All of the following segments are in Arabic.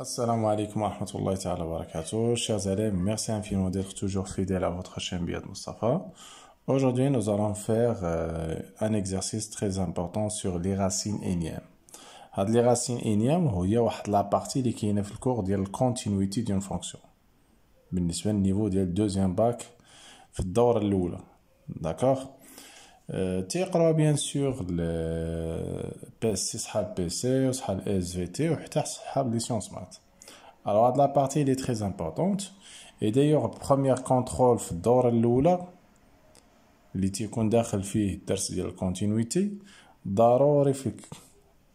السلام عليكم ورحمة الله تعالى وبركاته Chers élèves, merci infiniment d'être toujours fidèles à votre chaîne Biad Mustafa. Aujourd'hui, nous allons faire euh, un exercice très important sur les racines énièmes. هاد لي راسين انيام هي واحد لا لابارتي اللي كاينه في الكور ديال الكونتينيتي ديال فونكسيون بالنسبه للنيفو ديال دوزيام باك في الدوره الاولى داكوغ Euh, تيقراو بيان سور سي صحاب بي سي وصحاب اس في تي وحتى صحاب لي سيونس مات الو هاد لابارتي لي تري امبورطونت اي دايوغ بخومييغ كونترول في الدور الاولى اللي تيكون داخل فيه الدرس ديال الكونتينيتي ضروري فيك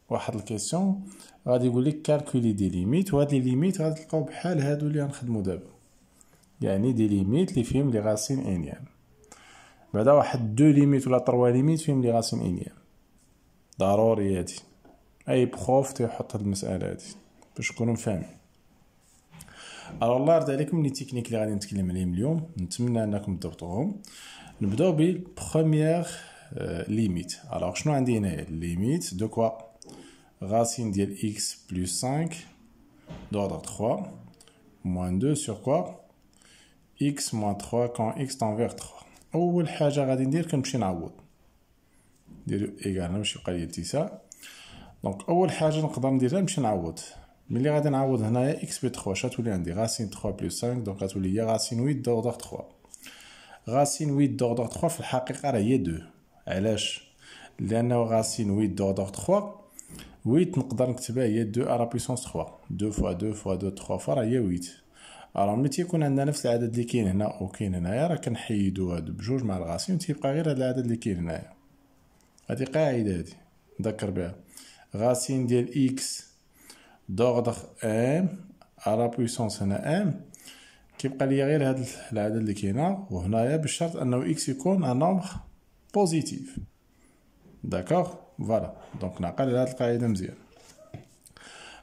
واحد الكيسيون غادي يقول لك كالكولي دي ليميت وهاد لي ليميت غادي تلقاو بحال هادو اللي غنخدمو دابا يعني دي ليميت اللي فيهم لي غاسين انيان بعدا واحد دو ليميت ولا تروا ليميت فيهم لي غاسين انيام ضروري هادي اي بخوف تيحط هاد المساله هادي باش تكونوا فاهمين الو الله يرضي عليكم لي تكنيك اللي غادي نتكلم عليهم اليوم نتمنى انكم تضبطوهم نبداو بالبروميير ليميت الوغ شنو عندي هنايا ليميت دو كوا غاسين ديال اكس بلوس 5 d'ordre 3 موان 2 sur كوا اكس موان 3 كون اكس tend vers 3 اول حاجه غادي ندير كنمشي نعوض ندير ايغال نمشي يبقى لي اتساع دونك اول حاجه نقدر نديرها نمشي نعوض ملي غادي نعوض هنايا اكس بي 3 شغتولي عندي غاسين 3 بلس 5 دونك غاتولي هي غاسين 8 دوردور 3 غاسين 8 دوردور 3 في الحقيقه راه هي 2 علاش لانه غاسين 8 دوردور 3 8 نقدر نكتبها هي 2 ا لا بويسونس 3 2 فوا 2 فوا 2 3 فوا راه هي 8 الوغ ملي تيكون عندنا نفس العدد اللي كاين هنا وكاين كاين هنايا راه كنحيدو هاد بجوج مع الغاسين تيبقى غير هاد العدد اللي كاين هنايا هادي قاعده هادي نذكر بها غاسين ديال اكس دوغدغ ام على بويسونس هنا ام كيبقى ليا غير هاد العدد اللي كاين وهنايا بالشرط انه اكس يكون ان نومبر بوزيتيف داكوغ فوالا دونك نعقل على هاد القاعده مزيان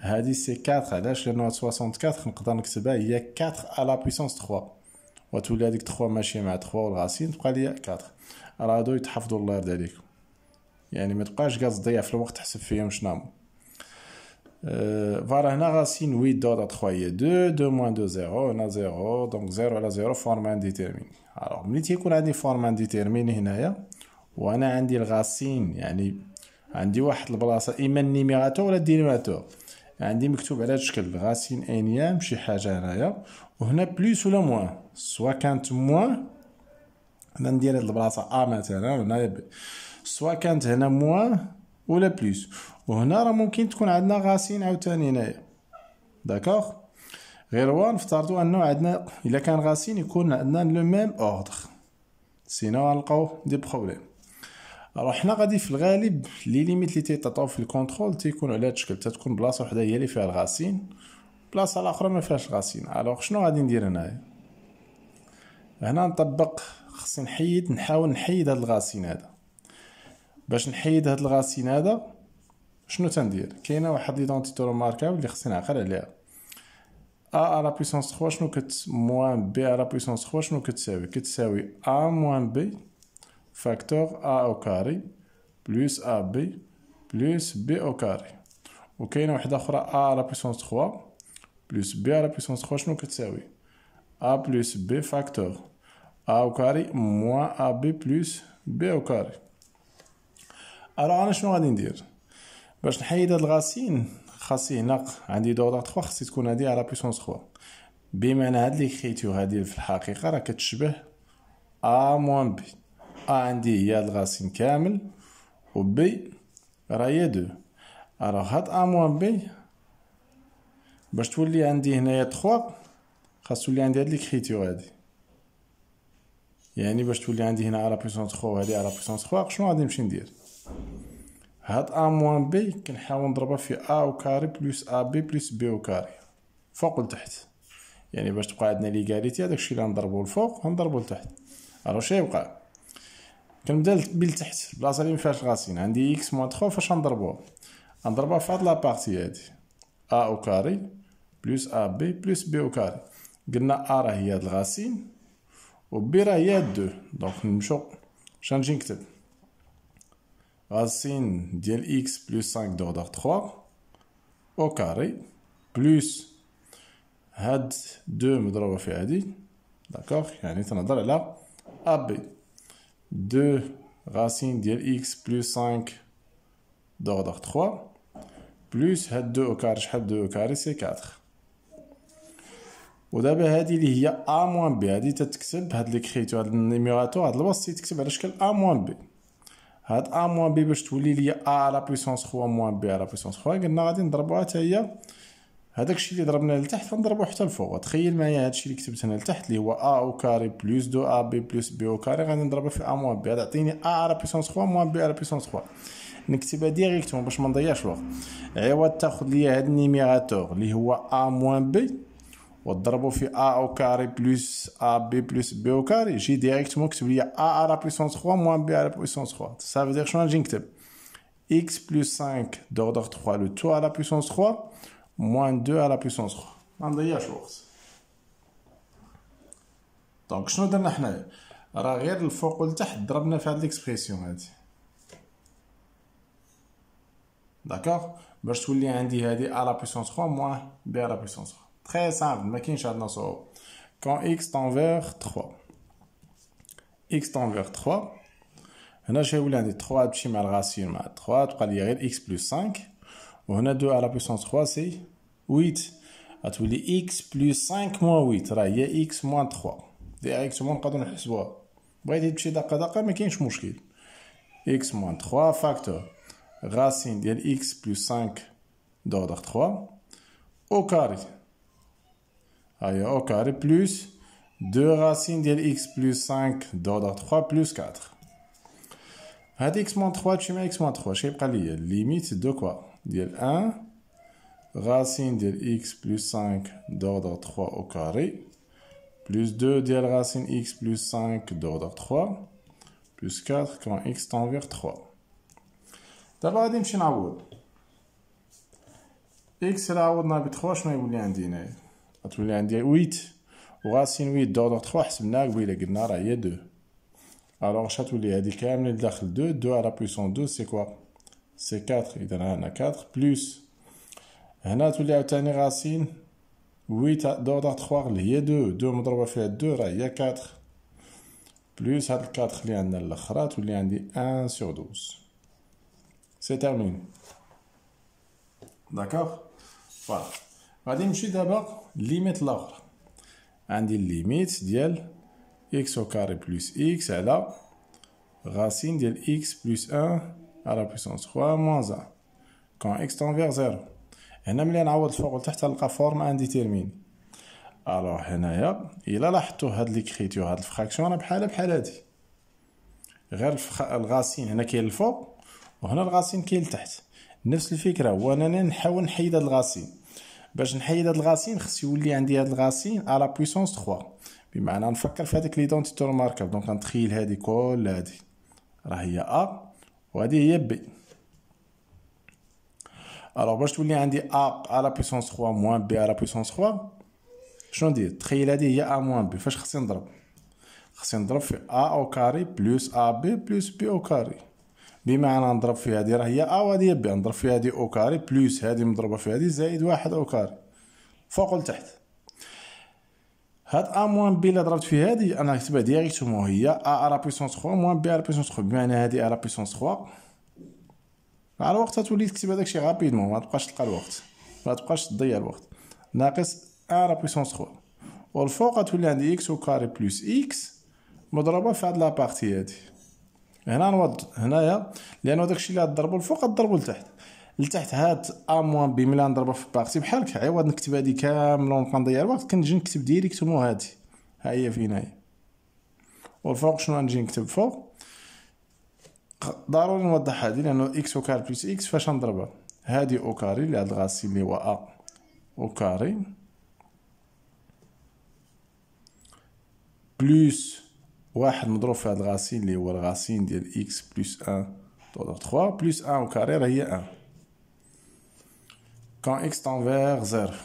هادي سي 4 علاش لانه 64 نقدر نكتبها هي 4 على بويسونس 3 وتولي هذيك 3 ماشيه مع 3 والغاسين تبقى لي 4 راه هادو يتحفظوا الله يرضي عليكم يعني ما تبقاش كاع ضيع في الوقت تحسب فيهم شنو أه، فوالا هنا غاسين 8 دو 3 هي 2 2 موان 2 0 هنا 0 دونك 0 على 0 فورم ان ديتيرمين الوغ ملي تيكون عندي فورم ان ديتيرمين هنايا وانا عندي الغاسين يعني عندي واحد البلاصه اما النيميراتور ولا الدينيماتور عندي مكتوب على هذا الشكل غاسين انيام شي حاجه هنايا وهنا بليس ولا موان سوا كانت موان انا ندير هاد البلاصه ا مثلا هنايا سوا كانت هنا موان ولا بليس وهنا راه ممكن تكون عندنا غاسين عاوتاني هنايا داكوغ غير هو نفترضوا انه عندنا الا كان غاسين يكون عندنا لو ميم اوردر سينو غنلقاو دي بروبليم راه حنا غادي في الغالب لي ليميت لي تيتعطاو في الكونترول تيكون على هذا الشكل تتكون بلاصه وحده هي اللي فيها الغاسين بلاصه الاخرى ما فيهاش غاسين الوغ شنو غادي ندير هنايا هنا نطبق خصني نحيد نحاول نحيد هاد الغاسين هذا باش نحيد هاد الغاسين هذا شنو تندير كاينه واحد ليدونتيتي ماركاب اللي خصني نعقل عليها ا على بويسونس 3 شنو كت موان بي على بويسونس 3 شنو كتساوي كتساوي ا موان بي فاكتور أ أو كاري بلوس أ بي بلوس بي أو كاري وكاينه وحده اخرى أ على بويسونس 3 بلوس بي على بويسونس 3 شنو كتساوي أ بلوس بي فاكتور أ أو كاري موان أ بي بلوس بي أو كاري ألوغ أنا شنو غادي ندير باش نحيد هاد الغاسين خاصي هنا عندي دورة 3 خاصي تكون هادي على بويسونس 3 بمعنى هاد لي كريتيو هادي في الحقيقة راه كتشبه أ موان بي ا عندي هي هاد الغاسين كامل و بي راه هي دو الوغ هاد ا موان بي باش تولي عندي هنايا تخوا خاص تولي عندي هاد ليكريتور هادي يعني باش تولي عندي هنا على بويسونس تخوا وهادي على بويسونس خوا شنو غادي نمشي ندير هاد ا موان بي كنحاول نضربها في ا او كاري بلس ا بي بلس بي او كاري فوق لتحت يعني باش تبقى عندنا ليغاليتي الشيء اللي غنضربو لفوق غنضربو لتحت الو شنو يوقع كنبدا بالتحت البلاصه اللي مفيهاش غاسين عندي اكس موان 3 فاش نضربوها غنضربها في هاد لابارتي هادي ا او كاري بلس ا بي بلس بي او كاري قلنا ا راه هي هاد الغاسين و بي راه هي هاد دو دونك نمشيو نجي نكتب غاسين ديال اكس بلس 5 دوغدوغ 3 او كاري بلس هاد دو مضروبه في هادي داكوغ يعني تنهضر على ا بي 2 racine ديال x plus 5 d'ordre 3 plus هاد 2 او كاري شحال 2 او كاري سي 4 ودابا هادي اللي هي ا موان بي هادي تتكتب هاد لي كريتو هاد النيميراتور هاد الوسط يتكتب على شكل ا موان بي هاد ا موان بي باش تولي ليا ا على بويسونس 3 موان بي على بويسونس 3 قلنا غادي نضربوها حتى هي هذاك الشيء اللي ضربنا لتحت غنضربو حتى الفوق تخيل معايا هذا الشيء اللي كتبت هنا لتحت اللي هو ا او كاري بلس دو ا بي بلس بي او كاري غادي نضربها في ا موان بي هذا يعطيني ا على بيسونس 3 موان بي على بيسونس 3 نكتبها ديريكتوم باش ما نضيعش الوقت عوض تاخذ لي هذا النيميراتور اللي هو ا موان بي وتضربو في ا او كاري بلس ا بي بلس بي او كاري جي ديريكتومون كتب لي ا على بيسونس 3 موان بي على بيسونس 3 سا فيدير شنو نجي نكتب اكس بلس 5 دوردر 3 لو تو على بيسون 3 moins 2 à la puissance 3. Donc, je vais vous dire que l'expression. D'accord Je vais vous dire que a la puissance 3 moins b à la puissance 3. Très simple, mais quest Quand x tend vers 3, x tend vers 3, je vais vous dire 3 à 3 à la puissance 3 à la puissance x 5. On a 2 à la puissance 3, c'est 8. A tout le x plus 5 moins 8. Là, il y a x moins 3. D'ailleurs, je ne sais pas si je vais vous dire. Je vais vous dire, mais je vais vous dire. x moins 3, facteur. Racine de x plus 5 d'ordre 3. Au carré. A y a au carré plus 2 racines de x plus 5 d'ordre 3 plus 4. A d'x 3, tu mets x moins 3. Je vais vous dire, limite de quoi ديال 1, racine ديال x plus 5 d'ordre 3 au carré plus 2 ديال racine x plus 5 d'ordre 3 plus 4 quand x tend vers 3 دابا غادي نمشي نعوض x الى عوضنا ب 3 شنو يولي عندي هنا غتولي عندي 8 racine 8 d'ordre 3 حسبناها قبيله قلنا راه هي 2 الوغ شاتولي هادي كامله لداخل 2 2 la puissance 2 c'est quoi سي 4 اذا هنا 4 بلس هنا تولي عاوتاني راسين 8 دوردر 3 اللي هي 2 2 مضروبه فيها 2 راه هي 4 بلس هاد 4 اللي عندنا الاخرى تولي عندي 1 سور 12 سي تيرمين داكوغ فوالا غادي نمشي دابا ليميت لاخر عندي ليميت ديال اكس او كاري بلس اكس على غاسين ديال اكس بلس 1 la بويسونس 3 موان 1 كون اكس تنفيغ زيرو هنا ملي نعوض الفوق لتحت نلقى فورم انديتيرميني الوغ هنايا الا لاحظتو هاد ليكريتيو هاد الفراكسيون راه بحالها بحال هادي غير الفخ... الغاسين هنا كاين الفوق وهنا الغاسين كاين لتحت نفس الفكره هو انني نحاول نحيد هاد الغاسين باش نحيد هاد الغاسين خص يولي عندي هاد الغاسين على بويسونس 3 بمعنى نفكر في هذيك ليدونتيتور ماركر دونك نتخيل هادي كل هادي راه هي ا وهذه هي بي الوغ باش تولي عندي ا على بويسونس 3 موان بي على بويسونس 3 شنو ندير تخيل هذه هي ا موان بي فاش خصني نضرب خصني نضرب في ا او كاري بلوس ا بي بلوس بي او كاري بمعنى نضرب في هذه راه هي ا وهذه بي نضرب في هذه او كاري بلوس هذه مضروبه في هذه زائد واحد او كاري فوق لتحت هاد ا موان بي اللي ضربت في هادي انا نكتبها ديريكتومون هي ا على بيسونس 3 موان بي على بيسونس 3 بمعنى هادي على بيسونس 3 مع الوقت تولي تكتب هداكشي غابيدمون تبقاش تلقى الوقت تبقاش تضيع الوقت ناقص ا على بويسونس 3 والفوق تولي عندي اكس او كاري بلس اكس مضروبه في هاد لابارتي هادي هنا نوض هنايا لانه داكشي اللي غضربو الفوق غضربو لتحت لتحت هات ا موان بي ملي نضربها في بارتي بحالك عوض نكتب هادي كامله ونبقى نضيع الوقت كنجي نكتب ديريكتومون هادي ها هي فينا هي والفوق شنو غنجي نكتب فوق ضروري نوضح هادي لانه اكس او كار بلس اكس فاش نضربها هادي او كاري اللي هاد الغاسي اللي هو ا او كاري بلس واحد مضروب في هاد الغاسين اللي هو الغاسين ديال اكس بلس ان دور 3 بلس ان او كاري راه هي ان quand x tend vers 0 3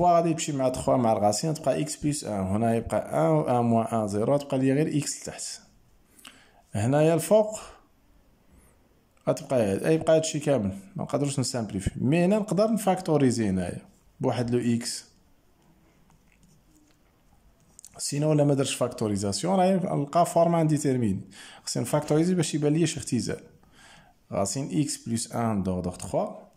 غادي تمشي مع 3 مع الغاسين تبقى x بلس 1 هنا يبقى 1 و 1 موان 1 0 تبقى لي غير x لتحت هنايا الفوق غتبقى غيبقى هادشي كامل ما نقدروش نسامبليفي مي هنا نقدر نفاكتوريزي هنايا بواحد لو اكس سينو ولا ما درتش فاكتوريزاسيون راه نلقى فورم انديتيرميني خصني نفاكتوريزي باش يبان ليا شي اختزال racine x plus 1 d'ordre 3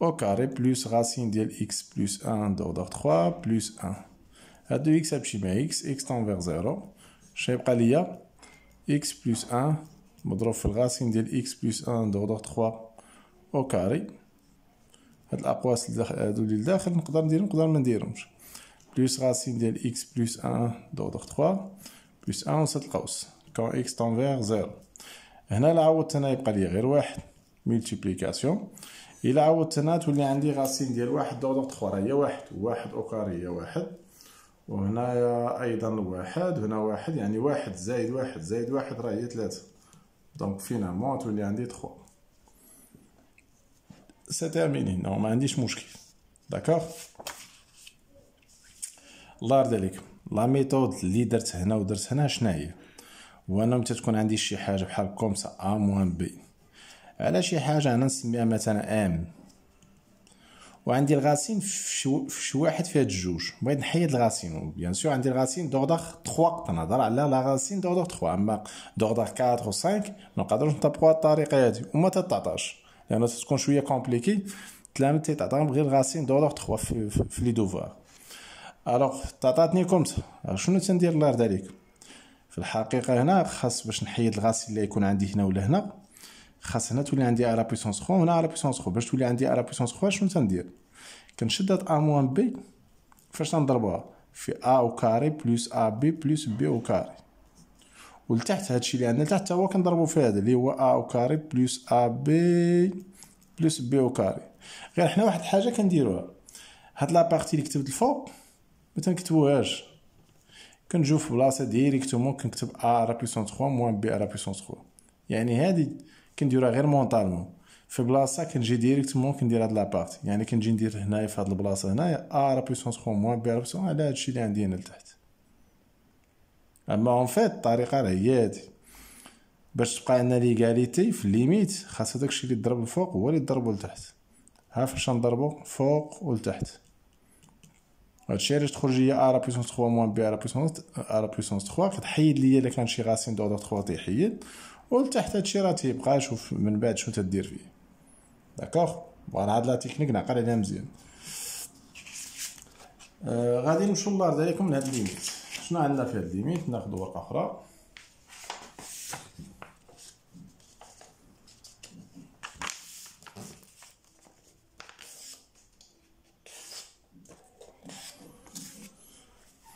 au carré plus racine de x plus 1 d'ordre 3 plus 1. À 2x x, x tend vers 0. Je vais x plus 1, je racine de x plus 1 d'ordre 3 au carré. la de euh, plus racine de x plus 1 d'ordre 3 plus 1 la 7 Quand x tend vers 0. هنا لا عاودت انا يبقى لي غير واحد ملتيبليكاسيون الا عاودت هنا تولي عندي غاسين ديال واحد دوغ تخوا هي واحد واحد اوكاري هي واحد وهنايا ايضا واحد هنا واحد يعني واحد زائد واحد زائد واحد راه هي ثلاثة دونك فينالمون تولي عندي تخوا سي تيرميني نو ما عنديش مشكل داكوغ الله يرضي عليكم لا ميثود اللي درت هنا ودرت هنا شناهي وانا متى تكون عندي شي حاجه بحال كومسا ا موان بي على شي حاجه انا نسميها مثلا ام وعندي الغاسين في شي واحد في هاد الجوج بغيت نحيد الغاسين بيان سور عندي الغاسين دوغداغ 3 تنهضر على لا غاسين دوغداغ 3 اما دوغداغ 4 و 5 ما نقدرش نطبقوا هاد الطريقه هادي وما تتعطاش لان يعني تكون شويه كومبليكي تلامت تيتعطاهم غير الغاسين دوغداغ 3 في, في, في لي دوفوار الوغ تعطاتني كومسا شنو تندير الله يرضي عليك في الحقيقه هنا خاص باش نحيد الغسيل اللي يكون عندي هنا ولا هنا خاص هنا تولي عندي لا بويسونس خو وهنا لا بويسونس خو باش تولي عندي لا بويسونس خو شنو تندير كنشد هاد ا موان بي فاش تنضربوها في ا او كاري بلس ا بي بلس بي او كاري ولتحت هادشي اللي عندنا لتحت هو كنضربو في هذا اللي هو ا او كاري بلس ا بي بلس بي او كاري غير حنا واحد الحاجه كنديروها هاد لابارتي اللي كتبت الفوق ما تنكتبوهاش كنجيو في بلاصه ديريكتومون كنكتب ا را بليسون 3 موان بي ا را بليسون 3 يعني هادي كنديرها غير مونطالمون في بلاصه كنجي ديريكتومون كندير هاد لابارت يعني كنجي ندير هنايا في هاد البلاصه هنايا ا را بليسون 3 موان بي ا را بليسون على هادشي اللي عندي هنا لتحت اما اون فيت الطريقه راه هي هادي باش تبقى عندنا ليغاليتي في الليميت خاص داكشي اللي ضرب الفوق هو اللي ضربو لتحت ها فاش نضربو فوق ولتحت هادشي علاش تخرج ليا ا بويسونس 3 موان بي ا بويسونس ا بويسونس 3 كتحيد ليا الا كان شي غاسين دو 3 تيحيد ولتحت هادشي راه تيبقى شوف من بعد شنو تدير فيه داكوغ فوالا هاد لا تكنيك نعقل عليها مزيان آه غادي نمشيو لدار عليكم لهاد الليميت شنو عندنا في هاد الليميت ناخذ ورقه اخرى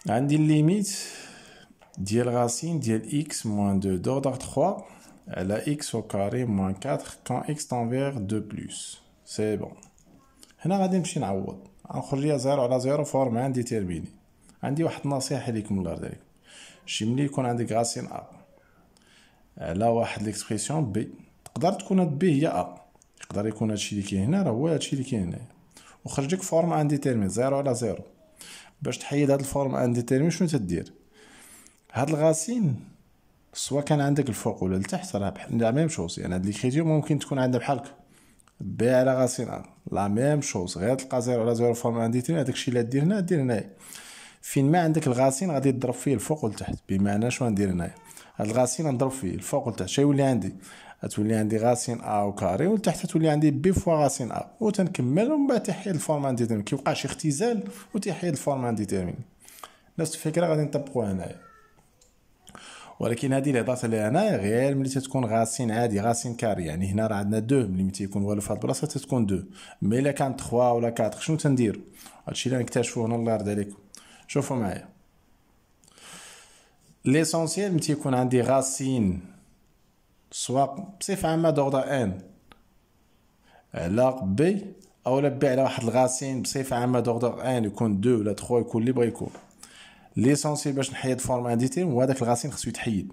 عندي الليميت ديال غاسين ديال اكس موان دو دوردر 3 على اكس او كاري موان 4 كان اكس تنفير دو بلوس سي بون هنا غادي نمشي نعوض غنخرج ليا زيرو على زيرو فورم عندي تيرميني عندي واحد النصيحه ليكم الله يرضي عليكم شي ملي يكون عندك غاسين ا على واحد ليكسبريسيون بي تقدر تكون هاد بي هي ا يقدر يكون هادشي اللي كاين هنا راه هو هادشي اللي كاين هنايا وخرج لك فورم انديتيرمين زيرو على زيرو باش تحيد هاد الفورم ديتيرمي شنو تدير هاد الغاسين سواء كان عندك الفوق ولا التحت راه بحال لا ميم شوز يعني هاد ليكريتير ممكن تكون عندها بحالك بي على غاسين لا ميم شوز غير تلقى زيرو على زيرو فورم انديتيرمين الشيء اللي دير هنا دير هنايا فين ما عندك الغاسين غادي تضرب فيه الفوق والتحت بمعنى شنو ندير هنايا هاد الغاسين نضرب فيه الفوق والتحت شي يولي عندي غتولي عندي غاسين ا وكاري ولتحت تولي عندي بي فوا غاسين ا وتنكمل ومن بعد تحيد الفورم كيوقع شي اختزال وتحيد الفورم انديتيرمين نفس الفكره غادي نطبقوها هنايا ولكن هذه الهضات اللي هنايا غير ملي تتكون غاسين عادي غاسين كاري يعني هنا راه عندنا دو ملي تيكون والو في هاد البلاصه تتكون دو مي الا كانت تخوا ولا كاتر شنو تندير هادشي اللي غنكتاشفو هنا الله يرضي عليكم شوفوا معايا ليسونسيال ملي تيكون عندي غاسين سواق بصفه عامه دوغدا ان على بي او لا بي على واحد الغاسين بصفه عامه دوغدا ان يكون دو ولا تخوا يكون اللي بغا يكون ليسونسي باش نحيد فورم ان ديتيرم هو هداك الغاسين خصو يتحيد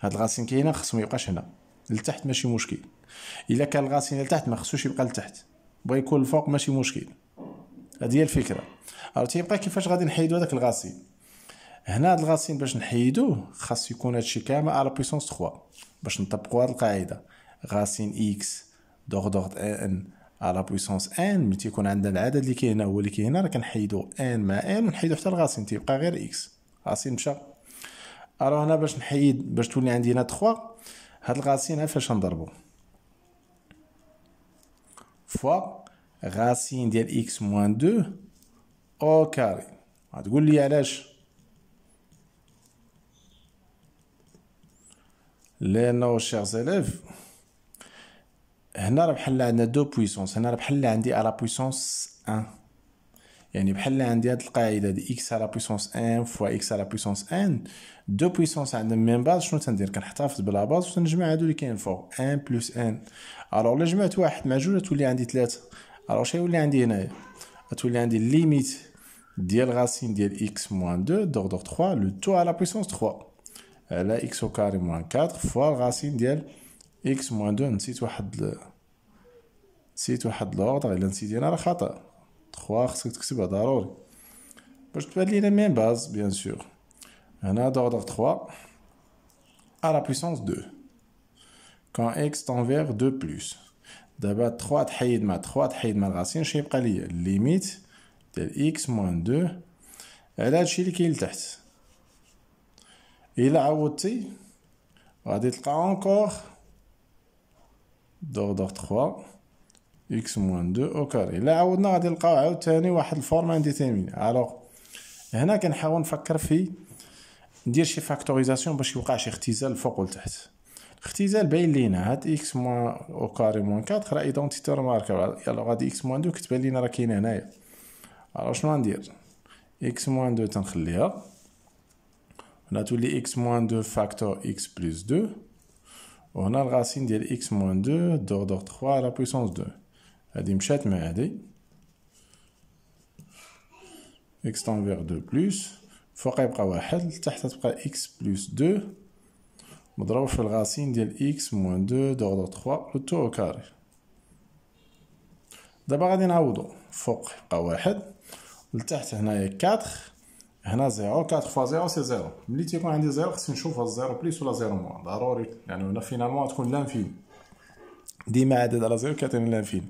هاد الغاسين كاينه خصو ميبقاش هنا لتحت ماشي مشكل الا كان الغاسين لتحت ما خصوش يبقى لتحت بغا يكون الفوق ماشي مشكل هادي هي الفكره عرفتي يبقى كيفاش غادي نحيدو هداك الغاسين هنا هاد الغاسين باش نحيدوه خاص يكون هادشي كامل على بويسونس 3 باش نطبقوا هاد القاعده غاسين اكس دوغ دوغ ان على بويسونس ان ملي تيكون عندنا العدد اللي كاين هنا هو اللي كاين هنا راه كنحيدو ان مع ان ونحيدو حتى الغاسين تيبقى غير اكس غاسين مشى الو هنا باش نحيد باش تولي عندي هنا 3 هاد الغاسين عفاش فاش نضربو فوا غاسين ديال اكس موان دو او كاري غتقول لي علاش لانه شيخ اليف هنا راه بحال عندنا دو بويسونس هنا راه بحال عندي على بويسونس 1 يعني بحال عندي هاد القاعده دي اكس على بويسونس ان فوا اكس على بويسونس ان دو بويسونس عندنا من باز شنو تندير كنحتفظ بلا باز وتنجمع هادو اللي كاين فوق ان بلس ان الوغ الا جمعت واحد مع جوج تولي عندي ثلاثه الوغ شنو يولي عندي هنايا تولي عندي ليميت ديال غاسين ديال اكس موان دو دوغ 3 لو تو على بويسونس 3 على x au carré moins 4 fois racine ديال x moins 2 tu نسيت واحد نسيت واحد لوردر إلا نسيتي أنا راه خطأ 3 خصك تكتبها ضروري باش تبان لينا ميم bien sûr سور a d'ordre 3 à la puissance 2 quand x tend vers 2 plus دابا 3 تحيد مع 3 تحيد مع الراسين شي يبقى ليا ليميت ديال x moins 2 على هادشي اللي كاين لتحت الا عوضتي غادي تلقى اونكور دو 3 اكس موان دو او كاري الا عوضنا غادي نلقاو عاوتاني واحد الفورم انديتيرمين الوغ هنا كنحاول نفكر في ندير شي فاكتوريزاسيون باش يوقع شي اختزال الفوق والتحت الاختزال باين لينا هاد اكس موان او كاري موان 4 راه ايدونتيتي ماركر يلا غادي اكس موان دو كتبان لينا راه كاينه هنايا الوغ شنو غندير اكس موان دو تنخليها on a tous les x moins 2 facteur x plus 2. On a la racine de x moins 2 d'ordre 3 à la puissance 2. Adim chat mais adé. x tend vers 2 plus. Faut le y de x plus 2. On va faire la racine de x moins 2 d'ordre 3 le tout au carré. D'abord, on va faire la racine de x moins 2 le tout au carré. 4. هنا زيرو كاتر فوا زيرو سي زيرو ملي تيكون عندي زيرو خصني نشوف هاد زيرو بليس ولا زيرو موان ضروري يعني هنا فينالمون تكون لانفين ديما عدد على زيرو كيعطيني لانفين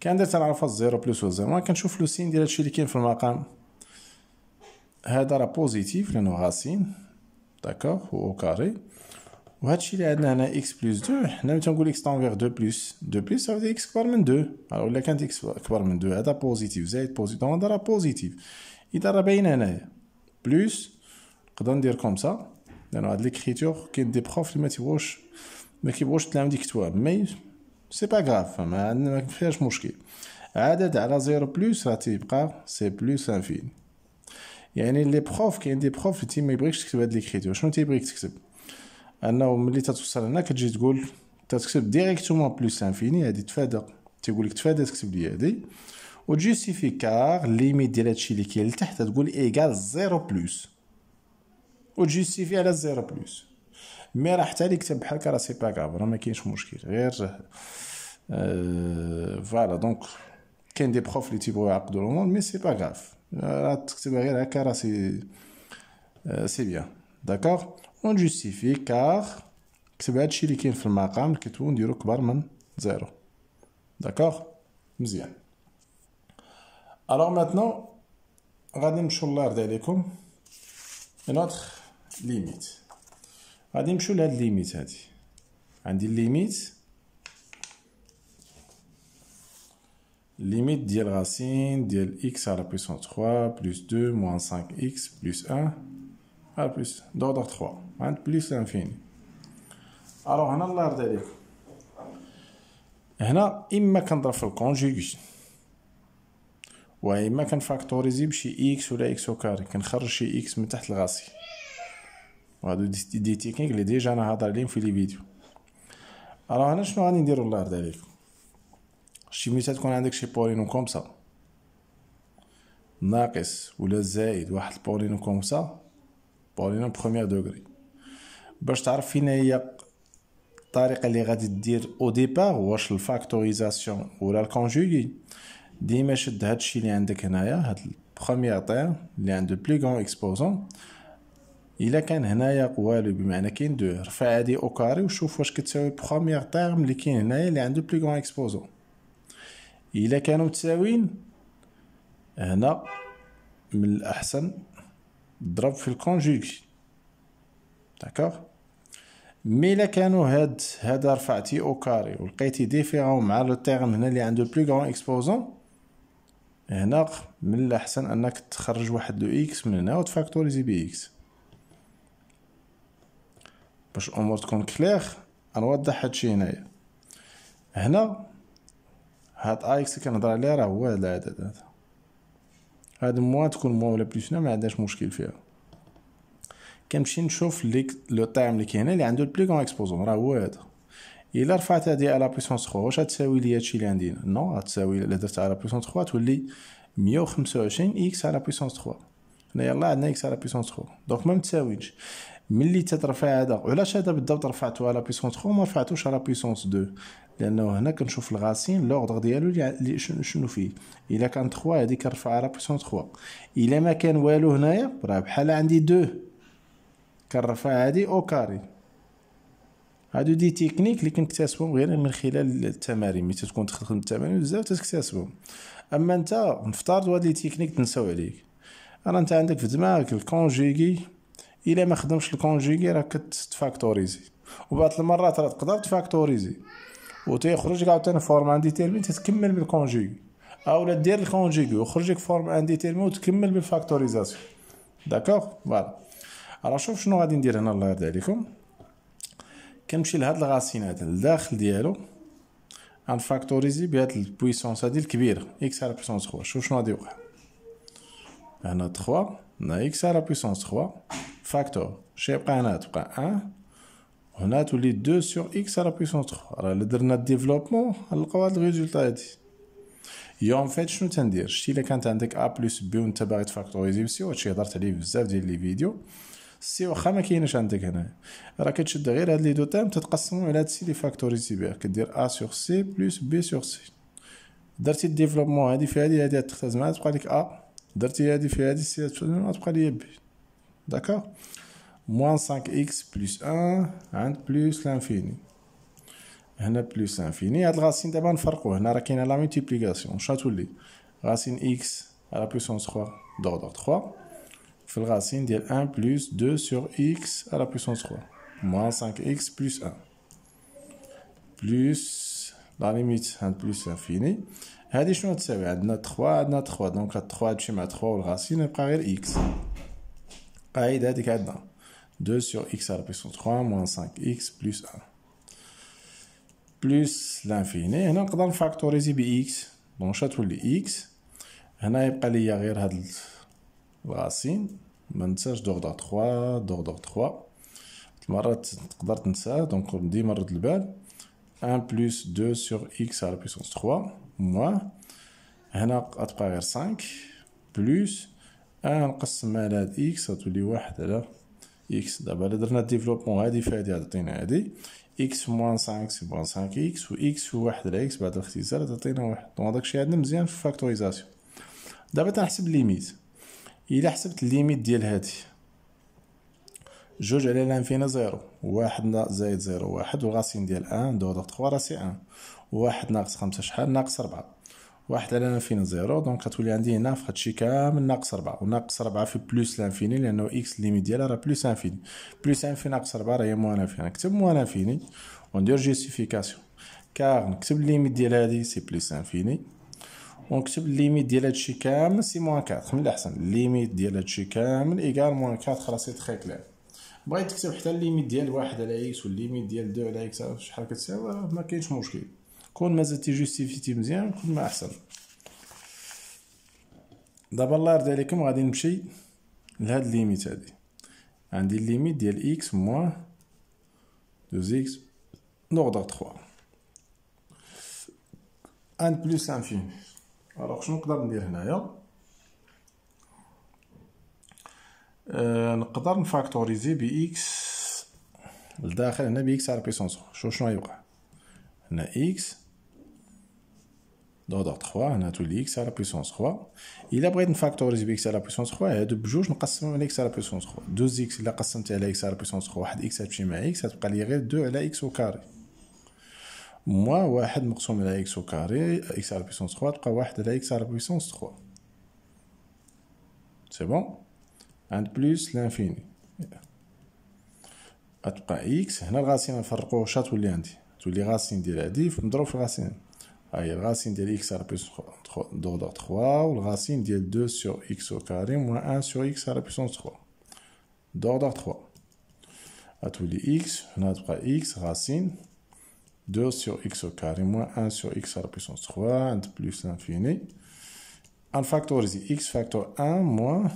كان درت تنعرف الزيرو بليس ولا زيرو كنشوف لو سين ديال هادشي اللي كاين في المقام هذا راه بوزيتيف لانه غاسين داكوغ و او كاري وهادشي اللي عندنا هنا اكس بليس دو حنا ملي تنقول اكس تانفيغ دو بليس دو بليس صافي اكس كبر من دو الوغ الا كانت اكس كبر من دو هذا بوزيتيف زائد بوزيتيف دونك هذا راه بوزيتيف اذا راه باينه هنايا بلوس نقدر ندير كومسا لانه هاد ليكريتور كاين دي بروف اللي ما تيبغوش ما كيبغوش التلاميذ يكتبوها مي سي با غاف ما ما فيهاش مشكل عدد على زيرو بلوس راه تيبقى سي بلوس انفيني يعني لي بروف كاين دي بروف اللي ما يبغيكش تكتب هاد ليكريتور شنو تيبغيك تكتب انه ملي تتوصل هنا كتجي تقول تتكتب ديريكتومون بلوس انفيني هادي تفادى تيقول لك تفادى تكتب لي هادي Justifié car les médias de Chili qui est le tâche de Goulé égale 0 plus au justifié à la 0 plus, mais la tâche à l'exemple car c'est pas grave. On a mis qu'un chouchou qui est vers voilà donc qu'un des profs les types de l'eau, mais c'est pas grave. Euh, c'est bien d'accord. On justifie car c'est bien de Chili qui est le film à l'âme qui est tout le monde. Il y a 0 d'accord. الوغ maintenant غادي نمشيو الله يرضي عليكم نوتر ليميت غادي نمشيو لهاد ليميت هادي عندي ليميت ليميت ديال غاسين ديال اكس على بويسون 3 بلس 2 موان 5 اكس بلس 1 على بلس دوردر 3 عند بلس لانفيني الوغ هنا الله يرضي عليكم هنا اما كنضرب في الكونجيغيشن وهي ما كنفاكتوريزي بشي اكس ولا اكس او كاري كنخرج شي اكس من تحت الغاسي وهادو دي, دي تكنيك اللي ديجا انا هضر عليهم في لي فيديو الوغ هنا شنو غادي نديرو الله يرضي عليك شتي ميتا تكون عندك شي بولينو كومسا ناقص ولا زائد واحد البولينو كومسا بولينو بخوميا دوغري باش تعرف فين هي الطريقه اللي غادي دير او ديبار واش الفاكتوريزاسيون ولا الكونجوغي ديما شد هاد الشيء اللي عندك هنايا هاد البروميير تير اللي عنده بلي غون اكسبوزون الا كان هنايا قوالو بمعنى كاين دو رفع هادي او كاري وشوف واش كتساوي بروميير تير اللي كاين هنايا اللي عنده بلي غون اكسبوزون الا كانوا متساويين هنا من الاحسن ضرب في الكونجوغي داكوغ مي الا كانوا هاد هذا رفعتي او كاري ولقيتي ديفيرون مع لو تيرم هنا اللي عنده بلو غون اكسبوزون هنا من الأحسن أنك تخرج واحد لو إكس من هنا وتفاكتوريزي بي إكس باش الأمور تكون كليغ غنوضح هادشي هنايا هنا هاد أي إكس كنهضر عليه راه هو هاد العدد هذا هاد موان تكون موان ولا بليس هنا عندهاش مشكل فيها كنمشي نشوف لو تايم اللي كاين هنا اللي عنده البليغون اكسبوزون راه هو هذا الا رفعت هذه على بويسونس 3 واش غتساوي لي هادشي اللي عندي نو غتساوي الا درت على بويسونس 3 تولي 125 اكس على بويسونس 3 هنا يلا عندنا اكس على بويسونس 3 دونك ما متساويش ملي تترفع هذا وعلاش هذا بالضبط رفعته على بويسونس 3 وما رفعتوش على بويسونس 2 لانه هنا كنشوف الغاسين لوردر ديالو اللي شنو فيه الا كان 3 هذيك كنرفع على بويسونس 3 الا ما كان والو هنايا راه بحال عندي 2 كنرفع هذه او كاري هادو دي تكنيك اللي كنكتسبهم غير من خلال التمارين ملي تكون تخدم التمارين بزاف تكتسبهم اما انت نفترض هاد لي تكنيك تنساو عليك راه انت عندك في دماغك الكونجيغي الا ما خدمش الكونجيغي راه كتفاكتوريزي وبعض المرات راه تقدر تفاكتوريزي وتيخرج عاوتاني فورم انديتيرمين تتكمل بالكونجيغي لا دير الكونجيغي لك فورم انديتيرمين وتكمل بالفاكتوريزاسيون داكوغ فوالا راه شوف شنو غادي ندير هنا الله يرضي عليكم كنمشي لهاد الغاسينات الداخل ديالو غنفاكتوريزي بهاد البويسونس هادي الكبيره اكس على بويسونس خوا شوف شنو غادي يوقع هنا تخوا هنا اكس على بويسونس خوا فاكتور شي يبقى هنا تبقى ان هنا تولي دو سور اكس على بويسونس تخوا راه الا درنا الديفلوبمون غنلقاو هاد الريزولتا هادي يوم فات شنو تندير شتي الا كانت عندك ا بلوس بي وانت باغي تفاكتوريزي بسي وهادشي هضرت عليه بزاف ديال لي فيديو سي واخا ما كاينش عندك هنا راه كتشد غير هاد لي دو تام تتقسمو على هاد سي لي فاكتوريزي كدير ا سور سي بلس بي سور سي درتي الديفلوبمون هادي في هادي هادي تختاز معاها تبقى لك ا درتي هادي في هادي سي تبقى لي بي داكوغ موان 5 اكس بلس 1 عند بلس لانفيني هنا بلس لانفيني هاد الغاسين دابا نفرقو هنا راه كاينه لا ملتيبليكاسيون شنو تولي غاسين اكس على بويسونس 3 دوردور 3 racine 1 plus 2 sur x à la puissance 3. Moins 5x plus 1. Plus la limite 1 plus infini. Et on a 3, on a 3. Donc, 3 de chemin 3 ou la racine est par x. Aïe, d'être quest 2 sur x à la puissance 3 moins 5x plus 1. Plus l'infini. Et donc, on le factoriser x. Donc, je vais x. On a un palier الغاسين ما ننساش تخوا 3 دوغ 3 مرات تقدر تنسى دونك ديما رد البال 1 بلس 2 سور اكس على بيسونس 3 موا هنا غتبقى غير 5 بلس 1 نقسم على هاد اكس غتولي واحد على اكس دابا الا درنا الديفلوبمون هادي في هادي غتعطينا هادي اكس موان 5 سي بوان 5 اكس و اكس هو واحد على اكس بعد الاختزال غتعطينا واحد دونك داكشي عندنا مزيان في الفاكتوريزاسيون دابا تنحسب ليميت الا حسبت الليميت ديال هادي جوج على الانفينا زيرو واحد زايد زيرو واحد وغاسين ديال ان دو دو تخوا راسي ان واحد ناقص خمسة شحال ناقص ربعة واحد على الانفينا زيرو دونك غتولي عندي هنا في هادشي كامل ناقص ربعة وناقص ربعة في بلوس لانفيني لأنه إكس الليميت ديالها راه بلوس انفيني بلوس انفيني ناقص ربعة راه هي موان انفيني نكتب موان انفيني وندير جيستيفيكاسيون كاغ نكتب الليميت ديال هادي سي بلوس انفيني ونكتب ليميت ديال هادشي كامل سي موان 4 من الاحسن ليميت ديال هادشي كامل ايكال موان 4 خلاص سي تخي كلير بغيت تكتب حتى الليميت ديال واحد على اكس والليميت ديال دو على اكس شحال كتساوي ما كاينش مشكل كون مازال تيجوستيفيتي مزيان كون ما احسن دابا الله يرضي عليكم غادي نمشي لهاد الليميت هادي عندي الليميت ديال اكس موان دوز اكس نوردر 3 ان بلوس انفيني الوغ شنو euh, نقدر ندير هنايا نقدر نفاكتوريزي ب اكس لداخل هنا ب اكس على بيسونس شوف شنو غيوقع هنا اكس دوردور 3 هنا تولي اكس على بيسونس 3 الا بغيت نفاكتوريز ب اكس على بيسونس 3 هادو بجوج نقسم على اكس على بيسونس 3 2 اكس الا قسمت على اكس على بيسونس 3 واحد اكس هتمشي مع اكس غتبقى لي غير 2 على اكس وكاري موا واحد مقسوم على اكس كاري اكس على بيسونس 3 تبقى واحد على اكس على بيسونس 3 سي بون عند بلوس لانفيني غتبقى اكس هنا الغاسين نفرقوه تولي عندي تولي غاسين ديال هادي نضرب في الغاسين ها هي الغاسين ديال اكس على بيسونس دوردور 3 والغاسين ديال 2 سور اكس كاري موان 1 سور اكس على بيسونس 3 دوردور 3 غتولي اكس هنا تبقى اكس غاسين 2 sur x au carré moins 1 sur x à la puissance 3 plus l'infini. facteur ici x facteur 1 moins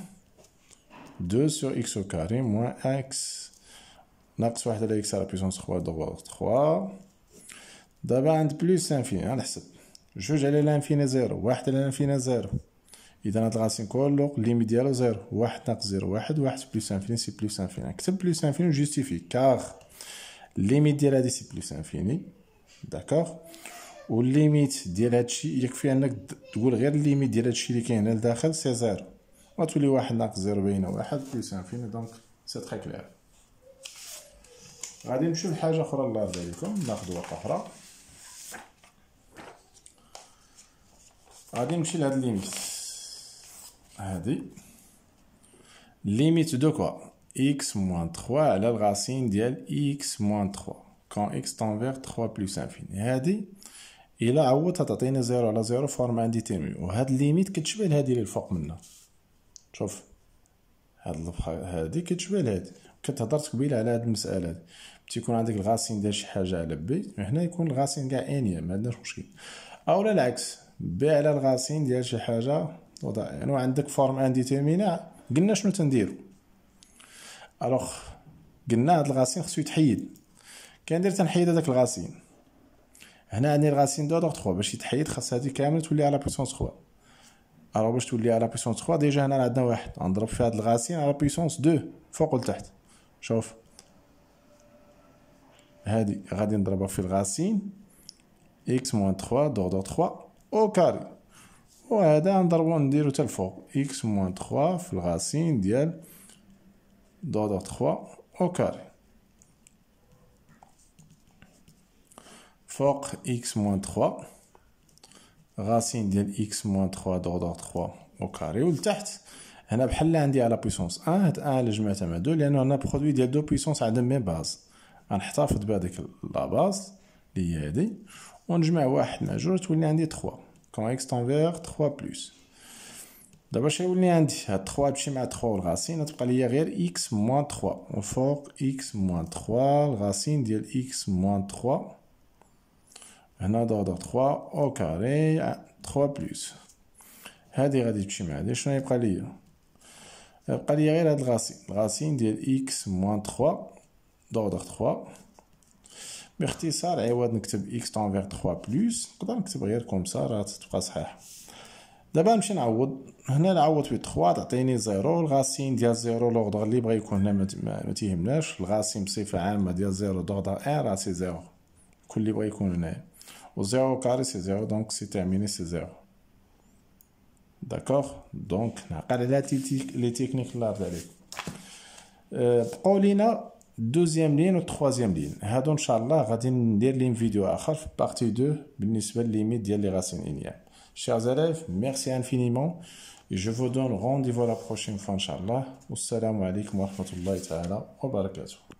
2 sur x au carré moins x. On de x à la puissance 3 de 3. D'abord, plus l'infini. On Je l'infini 0. 1 à l'infini 0. Et dans notre racine, 0. 1 à 0. 1 plus l'infini, c'est plus l'infini. C'est plus l'infini, justifie. Car limite est plus l'infini. داكوغ والليميت ديال هادشي يكفي انك تقول غير الليميت ديال هادشي اللي كاين هنا لداخل سي زيرو غتولي واحد ناقص زيرو بين واحد بليس انفيني دونك سي تخي كلير غادي نمشيو لحاجة أخرى الله يرضي عليكم ناخد ورقة أخرى غادي نمشي لهاد الليميت هادي ليميت دو كوا اكس موان تخوا على الغاسين ديال اكس موان تخوا كون اكس تنفير 3 بلس انفيني هادي الا عوضتها تعطيني زيرو على زيرو فورم عندي و وهاد الليميت كتشبه لهادي اللي الفوق منها شوف هاد الفخا هادي كتشبه لهادي كتهضر هضرت قبيله على هاد المساله هادي تيكون عندك الغاسين ديال شي حاجه على بي هنا يكون الغاسين كاع انيه ما عندناش مشكل او لا العكس بي على الغاسين ديال شي حاجه وضع يعني عندك فورم انديتيرمينا قلنا شنو تنديرو الوغ قلنا هاد الغاسين خصو يتحيد كندير تنحيد هذاك الغاسين هنا عندي الغاسين دو دوغ 3 باش يتحيد خاص هادي كامل تولي على بويسون 3 الو باش تولي على بويسون 3 ديجا هنا عندنا واحد نضرب في هاد الغاسين على بويسون 2 فوق لتحت شوف هادي غادي نضربها في الغاسين اكس موان 3 دوغ دوغ 3 او كاري وهذا نضربو نديرو حتى الفوق اكس موان 3 في الغاسين ديال دوغ دوغ 3 او كاري فوق x موان 3 غاسين ديال x moins 3 دوغدوغ 3 او كاري ولتحت هنا بحال عندي على بويسونس 1 هاد 1 على جمعتها مع 2 لأنو هنا برودوي ديال دو بويسونس عندهم مي باز غنحتفظ بهاديك لا باز لي هي هادي ونجمع واحد مع جوج تولي عندي 3 كون اكس تونفيغ 3 بلوس دابا اش يولي عندي هاد 3 تمشي مع 3 والغاسين غتبقى ليا غير اكس موان 3 وفوق اكس موان 3 الغاسين ديال اكس موان 3 هنا ضغطة 3 أو كاري 3 بلس هادي غادي تمشي مع شنو يبقى ليا يبقى ليا غير هاد الغاسين الغاسين ديال إكس موان 3 ضغطة 3 باختصار عوض نكتب إكس تنفيغ 3 بلس نقدر نكتب غير كومسا راه تبقى صحيحة دابا نمشي نعوض هنا نعوض في 3 تعطيني زيرو الغاسين ديال زيرو لوغدر اللي بغا يكون هنا ما تيهمناش الغاسين بصفة عامة ديال زيرو دوغدر ان راه سي زيرو كل اللي بغا يكون هنايا Au 0 au carré, c'est 0, donc c'est terminé, c'est 0. D'accord Donc, les techniques là, بقاو euh, Paulina deuxième ligne ou troisième ligne ان On الله غادي ندير لهم فيديو اخر في بارتي 2 بالنسبه لليميت ديال لي غاسين انيام Chers élèves, merci infiniment. Je vous donne rendez-vous la prochaine fois, Inch'Allah. Assalamu alaikum wa rahmatullahi ta'ala wa barakatuh.